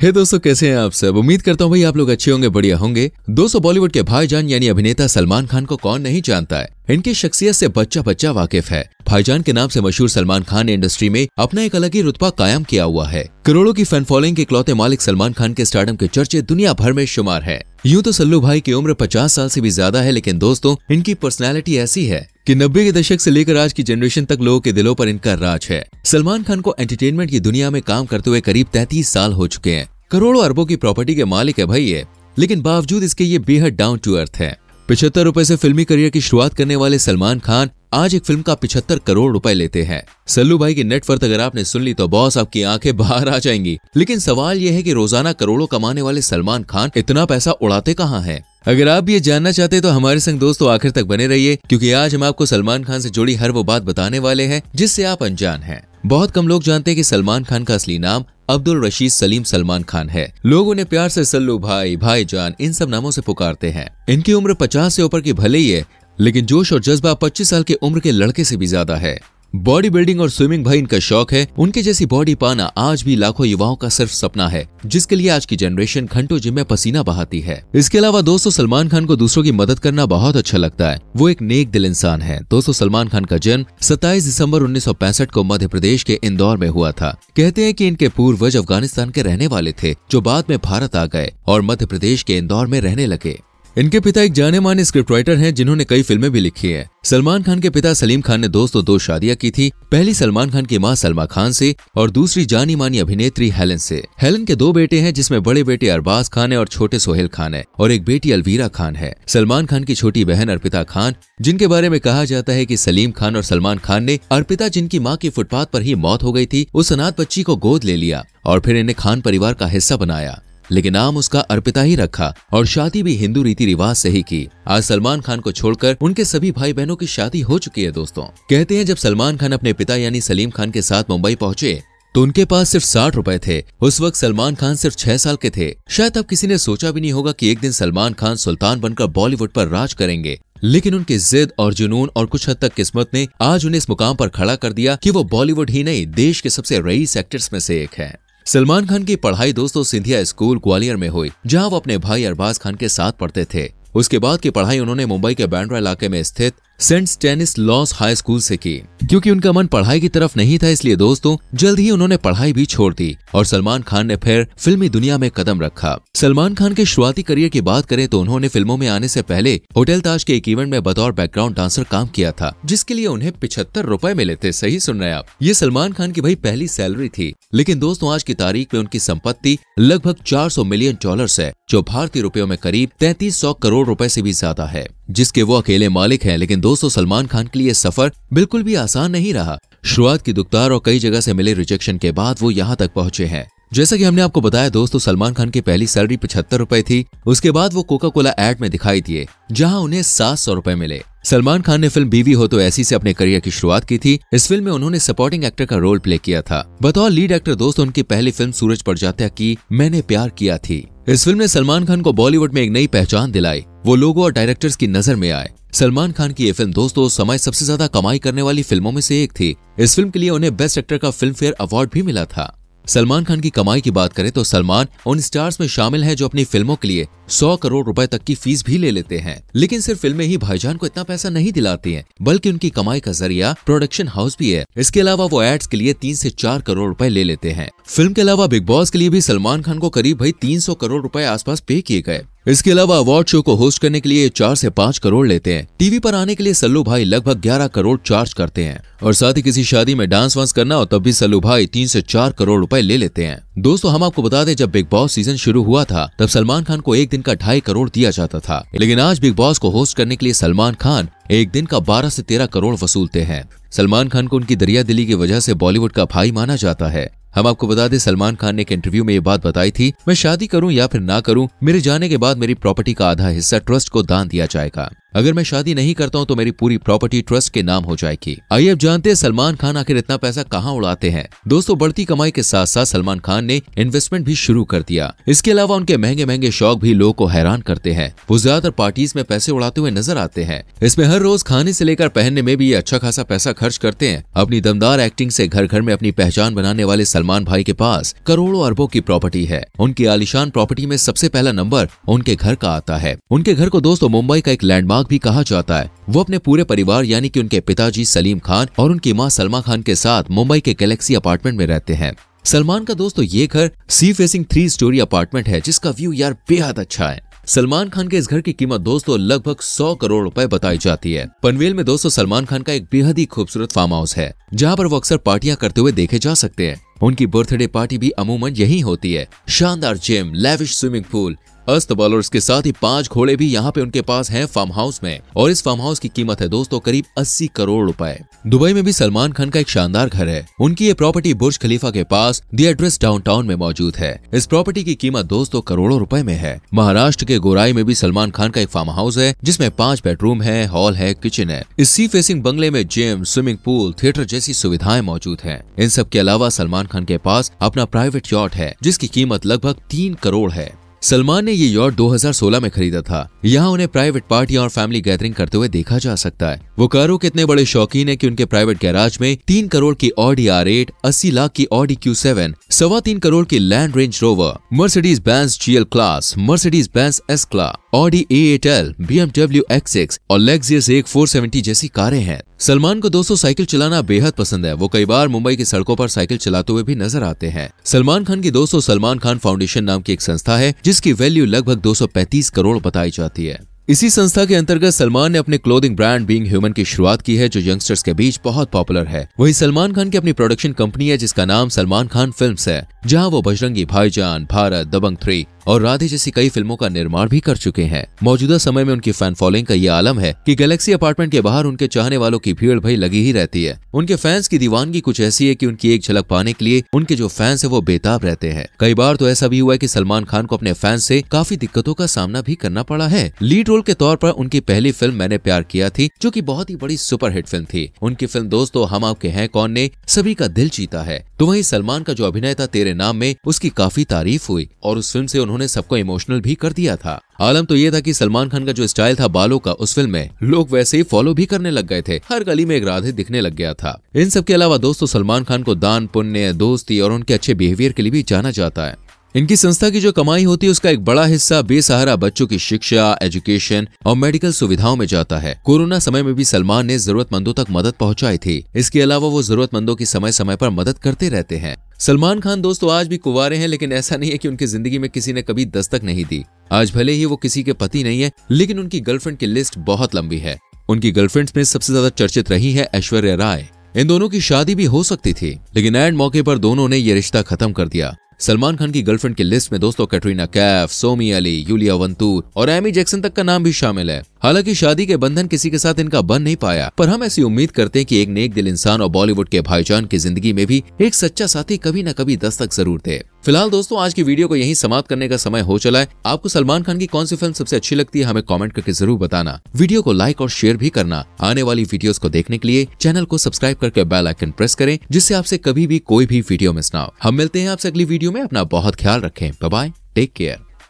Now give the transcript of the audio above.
हे hey दोस्तों कैसे हैं आप सब उम्मीद करता हूं भाई आप लोग अच्छे होंगे बढ़िया होंगे दोस्तों बॉलीवुड के भाईजान यानी अभिनेता सलमान खान को कौन नहीं जानता है इनकी शख्सियत से बच्चा बच्चा वाकिफ है भाईजान के नाम से मशहूर सलमान खान ने इंडस्ट्री में अपना एक अलग ही रुतबा कायम किया हुआ है करोड़ों की फैन फॉलोइंग के इकलौते मालिक सलमान खान के स्टार्डम के चर्चे दुनिया भर में शुमार है यूँ तो सल्लू भाई की उम्र पचास साल से भी ज्यादा है लेकिन दोस्तों इनकी पर्सनैलिटी ऐसी है कि नब्बे के दशक से लेकर आज की जनरेशन तक लोगों के दिलों पर इनका राज है सलमान खान को एंटरटेनमेंट की दुनिया में काम करते हुए करीब तैतीस साल हो चुके हैं करोड़ों अरबों की प्रॉपर्टी के मालिक है भाई ये लेकिन बावजूद इसके ये बेहद डाउन टू अर्थ है पिछहत्तर रूपए ऐसी फिल्मी करियर की शुरुआत करने वाले सलमान खान आज एक फिल्म का पिछहत्तर करोड़ रुपए लेते हैं सल्लू भाई की नेटवर्थ अगर आपने सुन ली तो बॉस आपकी आंखें बाहर आ जाएंगी लेकिन सवाल यह है कि रोजाना करोड़ों कमाने वाले सलमान खान इतना पैसा उड़ाते कहाँ हैं अगर आप ये जानना चाहते हैं तो हमारे संग दोस्तों आखिर तक बने रहिए क्योंकि आज हम आपको सलमान खान से जुड़ी हर वो बात बताने वाले हैं जिससे आप अनजान हैं बहुत कम लोग जानते हैं कि सलमान खान का असली नाम अब्दुल रशीद सलीम सलमान खान है लोग उन्हें प्यार से सल्लू भाई भाई जान इन सब नामों से पुकारते हैं इनकी उम्र पचास से ऊपर की भले ही है लेकिन जोश और जज्बा 25 साल की उम्र के लड़के से भी ज्यादा है बॉडी बिल्डिंग और स्विमिंग भाई इनका शौक है उनके जैसी बॉडी पाना आज भी लाखों युवाओं का सिर्फ सपना है जिसके लिए आज की जनरेशन घंटों जिम में पसीना बहाती है इसके अलावा दोस्तों सलमान खान को दूसरों की मदद करना बहुत अच्छा लगता है वो एक नेक दिल इंसान है दोस्तों सलमान खान का जन्म सत्ताईस दिसम्बर उन्नीस को मध्य प्रदेश के इंदौर में हुआ था कहते हैं की इनके पूर्वज अफगानिस्तान के रहने वाले थे जो बाद में भारत आ गए और मध्य प्रदेश के इंदौर में रहने लगे इनके पिता एक जाने माने स्क्रिप्ट राइटर हैं जिन्होंने कई फिल्में भी लिखी हैं। सलमान खान के पिता सलीम खान ने दोस्तों दो, शादियां की थी पहली सलमान खान की मां सलमा खान से और दूसरी जानी मानी अभिनेत्री हेलन से हेलन के दो बेटे हैं जिसमें बड़े बेटे अरबाज खान है और छोटे सोहेल खान है और एक बेटी अलवीरा खान है सलमान खान की छोटी बहन अर्पिता खान जिनके बारे में कहा जाता है की सलीम खान और सलमान खान ने अर्पिता जिनकी माँ की फुटपाथ पर ही मौत हो गई थी उस अनाथ बच्ची को गोद ले लिया और फिर इन्हें खान परिवार का हिस्सा बनाया लेकिन नाम उसका अर्पिता ही रखा और शादी भी हिंदू रीति रिवाज से ही की आज सलमान खान को छोड़कर उनके सभी भाई बहनों की शादी हो चुकी है दोस्तों कहते हैं जब सलमान खान अपने पिता यानी सलीम खान के साथ मुंबई पहुंचे तो उनके पास सिर्फ साठ रुपए थे उस वक्त सलमान खान सिर्फ छह साल के थे शायद अब किसी ने सोचा भी नहीं होगा कि एक दिन सलमान खान सुल्तान बनकर बॉलीवुड पर राज करेंगे लेकिन उनकी जिद और जुनून और कुछ हद तक किस्मत ने आज उन्हें इस मुकाम पर खड़ा कर दिया कि वो बॉलीवुड ही नहीं देश के सबसे रईस एक्टर्स में से एक है सलमान खान की पढ़ाई दोस्तों सिंधिया स्कूल ग्वालियर में हुई जहां वो अपने भाई अरबाज खान के साथ पढ़ते थे उसके बाद की पढ़ाई उन्होंने मुंबई के बैंड्रा इलाके में स्थित Saint Stanislaus high school से की क्योंकि उनका मन पढ़ाई की तरफ नहीं था इसलिए दोस्तों जल्द ही उन्होंने पढ़ाई भी छोड़ दी और सलमान खान ने फिर फिल्मी दुनिया में कदम रखा सलमान खान के शुरुआती करियर की बात करें तो उन्होंने फिल्मों में आने से पहले होटल ताज के एक इवेंट में बतौर बैकग्राउंड डांसर काम किया था जिसके लिए उन्हें पिछहत्तर रूपए मिले थे सही सुन रहे आप ये सलमान खान की भाई पहली सैलरी थी लेकिन दोस्तों आज की तारीख में उनकी संपत्ति लगभग चार मिलियन डॉलर है जो भारतीय रुपयों में करीब तैतीस करोड़ रूपए ऐसी भी ज्यादा है जिसके वो अकेले मालिक हैं लेकिन दोस्तों सलमान खान के लिए सफर बिल्कुल भी आसान नहीं रहा शुरुआत की दुखदार और कई जगह से मिले रिजेक्शन के बाद वो यहाँ तक पहुंचे हैं जैसा कि हमने आपको बताया दोस्तों सलमान खान की पहली सैलरी पचहत्तर रूपए थी उसके बाद वो कोका कोला एड में दिखाई दिए जहां उन्हें सात सौ रूपए मिले सलमान खान ने फिल्म बीवी हो तो ऐसी से अपने करियर की शुरुआत की थी इस फिल्म में उन्होंने सपोर्टिंग एक्टर का रोल प्ले किया था बतौर लीड एक्टर दोस्तों उनकी पहली फिल्म सूरज पर की मैंने प्यार किया थी इस फिल्म ने सलमान खान को बॉलीवुड में एक नई पहचान दिलाई वो लोगों और डायरेक्टर्स की नजर में आए सलमान खान की ये फिल्म दोस्तों समय सबसे ज्यादा कमाई करने वाली फिल्मों में से एक थी इस फिल्म के लिए उन्हें बेस्ट एक्टर का फिल्म फेयर अवार्ड भी मिला था सलमान खान की कमाई की बात करें तो सलमान उन स्टार्स में शामिल हैं जो अपनी फिल्मों के लिए 100 करोड़ रुपए तक की फीस भी ले लेते हैं लेकिन सिर्फ फिल्में ही भाईजान को इतना पैसा नहीं दिलाती हैं बल्कि उनकी कमाई का जरिया प्रोडक्शन हाउस भी है इसके अलावा वो एड्स के लिए तीन से चार करोड़ रुपए ले लेते हैं फिल्म के अलावा बिग बॉस के लिए भी सलमान खान को करीब भाई तीन करोड़ रुपए आसपास पे किए गए इसके अलावा अवार्ड शो को होस्ट करने के लिए चार से पाँच करोड़ लेते हैं टीवी पर आने के लिए सल्लू भाई लगभग ग्यारह करोड़ चार्ज करते हैं और साथ ही किसी शादी में डांस वांस करना हो तब भी सल्लू भाई तीन से चार करोड़ रुपए ले लेते हैं दोस्तों हम आपको बता दें जब बिग बॉस सीजन शुरू हुआ था तब सलमान खान को एक दिन का ढाई करोड़ दिया जाता था लेकिन आज बिग बॉस को होस्ट करने के लिए सलमान खान एक दिन का बारह से तेरह करोड़ वसूलते हैं सलमान खान को उनकी दरिया दिली की वजह से बॉलीवुड का भाई माना जाता है हम आपको बता दें सलमान खान ने एक इंटरव्यू में ये बात बताई थी मैं शादी करूं या फिर ना करूं मेरे जाने के बाद मेरी प्रॉपर्टी का आधा हिस्सा ट्रस्ट को दान दिया जाएगा अगर मैं शादी नहीं करता हूँ तो मेरी पूरी प्रॉपर्टी ट्रस्ट के नाम हो जाएगी आइए अब जानते हैं सलमान खान आखिर इतना पैसा कहाँ उड़ाते हैं दोस्तों बढ़ती कमाई के साथ साथ सलमान खान ने इन्वेस्टमेंट भी शुरू कर दिया इसके अलावा उनके महंगे महंगे शौक भी लोगों को हैरान करते हैं वो ज्यादातर पार्टीज में पैसे उड़ाते हुए नजर आते हैं इसमें हर रोज खाने से लेकर पहनने में भी अच्छा खासा पैसा खर्च करते हैं अपनी दमदार एक्टिंग से घर घर में अपनी पहचान बनाने वाले सलमान भाई के पास करोड़ों अरबों की प्रॉपर्टी है उनकी आलिशान प्रॉपर्टी में सबसे पहला नंबर उनके घर का आता है उनके घर को दोस्तों मुंबई का एक लैंडमार्क बाग भी कहा जाता है वो अपने पूरे परिवार यानी कि उनके पिताजी सलीम खान और उनकी माँ सलमा खान के साथ मुंबई के गैलेक्सी अपार्टमेंट में रहते हैं सलमान का दोस्तों तो ये घर sea facing three storey apartment है जिसका व्यू यार बेहद अच्छा है सलमान खान के इस घर की कीमत दोस्तों लगभग 100 करोड़ रुपए बताई जाती है पनवेल में दोस्तों सलमान खान का एक बेहद ही खूबसूरत फार्म हाउस है जहां पर वो अक्सर पार्टियां करते हुए देखे जा सकते हैं उनकी बर्थडे पार्टी भी अमूमन यही होती है शानदार जिम लेविश स्विमिंग पूल अस्तबल और इसके साथ ही पांच घोड़े भी यहाँ पे उनके पास हैं फार्म हाउस में और इस फार्म हाउस की कीमत है दोस्तों करीब 80 करोड़ रुपए दुबई में भी सलमान खान का एक शानदार घर है उनकी ये प्रॉपर्टी बुर्ज खलीफा के पास दी एड्रेस डाउनटाउन में मौजूद है इस प्रॉपर्टी की कीमत दोस्तों करोड़ों रूपए में है महाराष्ट्र के गोराई में भी सलमान खान का एक फार्म हाउस है जिसमे पांच बेडरूम है हॉल है किचन है इस सी फेसिंग बंगले में जिम स्विमिंग पूल थिएटर जैसी सुविधाएं मौजूद है इन सब के अलावा सलमान खान के पास अपना प्राइवेट यॉट है जिसकी कीमत लगभग तीन करोड़ है सलमान ने ये यॉट 2016 में खरीदा था यहाँ उन्हें प्राइवेट पार्टी और फैमिली गैदरिंग करते हुए देखा जा सकता है वो कारों के इतने बड़े शौकीन है की उनके प्राइवेट गैराज में तीन करोड़ की ऑडी आर एट अस्सी लाख की ऑडी क्यू सेवन सवा तीन करोड़ की Land Range Rover Mercedes Benz GL class Mercedes Benz S class Audi A eight L BMW X X और लेक्स एक फोर सेवेंटी जैसी कारें हैं सलमान को दोस्तों साइकिल चलाना बेहद पसंद है वो कई बार मुंबई की सड़कों पर साइकिल चलाते हुए भी नजर आते हैं सलमान खान की दोस्तों सलमान खान फाउंडेशन नाम की एक संस्था है जिसकी वैल्यू लगभग 235 करोड़ बताई जाती है इसी संस्था के अंतर्गत सलमान ने अपने क्लोथिंग ब्रांड बीइंग ह्यूमन की शुरुआत की है जो यंगस्टर्स के बीच बहुत पॉपुलर है वही सलमान खान की अपनी प्रोडक्शन कंपनी है जिसका नाम सलमान खान फिल्म है जहां वो बजरंगी भाईजान भारत दबंग थ्री और राधे जैसी कई फिल्मों का निर्माण भी कर चुके हैं मौजूदा समय में उनकी फैन फॉलोइंग का ये आलम है कि गैलेक्सी अपार्टमेंट के बाहर उनके चाहने वालों की भीड़ भाई लगी ही रहती है उनके फैंस की दीवानगी कुछ ऐसी है कि उनकी एक झलक पाने के लिए उनके जो फैंस है वो बेताब रहते हैं कई बार तो ऐसा भी हुआ है की सलमान खान को अपने फैंस ऐसी काफी दिक्कतों का सामना भी करना पड़ा है लीड रोल के तौर पर उनकी पहली फिल्म मैंने प्यार किया थी जो की बहुत ही बड़ी सुपरहिट फिल्म थी उनकी फिल्म दोस्तों हम आपके हैं कौन ने सभी का दिल जीता है तो वही सलमान का जो अभिनेता तेरे मेरे नाम में उसकी काफी तारीफ हुई और उस फिल्म से उन्होंने सबको इमोशनल भी कर दिया था आलम तो ये था कि सलमान खान का जो स्टाइल था बालों का उस फिल्म में लोग वैसे ही फॉलो भी करने लग गए थे हर गली में एक राधे दिखने लग गया था इन सब के अलावा दोस्तों सलमान खान को दान पुण्य दोस्ती और उनके अच्छे बिहेवियर के लिए भी जाना जाता है इनकी संस्था की जो कमाई होती है उसका एक बड़ा हिस्सा बेसहारा बच्चों की शिक्षा एजुकेशन और मेडिकल सुविधाओं में जाता है कोरोना समय में भी सलमान ने जरूरतमंदों तक मदद पहुंचाई थी इसके अलावा वो जरूरतमंदों की समय समय पर मदद करते रहते हैं सलमान खान दोस्तों तो आज भी कुवारे हैं लेकिन ऐसा नहीं है कि उनकी जिंदगी में किसी ने कभी दस्तक नहीं दी आज भले ही वो किसी के पति नहीं है लेकिन उनकी गर्लफ्रेंड की लिस्ट बहुत लंबी है उनकी गर्लफ्रेंड्स में सबसे ज्यादा चर्चित रही है ऐश्वर्या राय इन दोनों की शादी भी हो सकती थी लेकिन एंड मौके पर दोनों ने ये रिश्ता खत्म कर दिया सलमान खान की गर्लफ्रेंड की लिस्ट में दोस्तों कैटरीना कैफ सोमी अली यूलिया वंतू और एमी जैक्सन तक का नाम भी शामिल है हालांकि शादी के बंधन किसी के साथ इनका बन नहीं पाया पर हम ऐसी उम्मीद करते हैं कि एक नेक दिल इंसान और बॉलीवुड के भाईजान की जिंदगी में भी एक सच्चा साथी कभी न कभी दस्तक जरूर थे फिलहाल दोस्तों आज की वीडियो को यहीं समाप्त करने का समय हो चला है आपको सलमान खान की कौन सी फिल्म सबसे अच्छी लगती है हमें कॉमेंट करके जरूर बताना वीडियो को लाइक और शेयर भी करना आने वाली वीडियो को देखने के लिए चैनल को सब्सक्राइब करके बेल आइकन प्रेस करें जिससे आपसे कभी भी कोई भी वीडियो मिस ना हो हम मिलते हैं आपसे अगली वीडियो में अपना बहुत ख्याल रखें बाय टेक केयर